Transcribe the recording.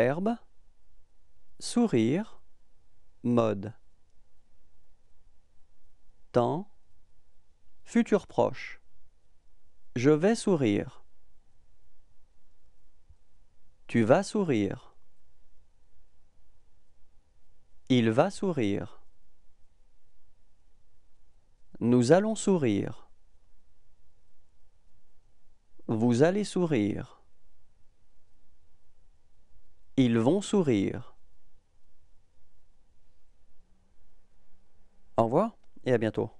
Verbe sourire, mode. Temps, futur proche. Je vais sourire. Tu vas sourire. Il va sourire. Nous allons sourire. Vous allez sourire. Ils vont sourire. Au revoir et à bientôt.